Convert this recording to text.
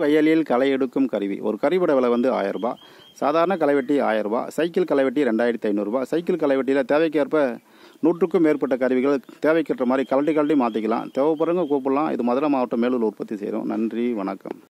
வயலில் களை எடுக்கும் கருவி ஒரு கருவிட விலை வந்து ஆயரூபா சாதாரண களைவெட்டி ஆயரூபா சைக்கிள் களைவெட்டி ரெண்டாயிரத்தி ஐநூறுரூபா சைக்கிள் களைவெட்டியில் தேவைக்கேற்ப நூற்றுக்கும் மேற்பட்ட கருவிகள் தேவைக்கேற்ற மாதிரி கழட்டி கழட்டி மாற்றிக்கலாம் தேவைப்படுறவங்க கூப்பிடலாம் இது மதுரை மாவட்டம் மேலூர் உற்பத்தி செய்கிறோம் நன்றி வணக்கம்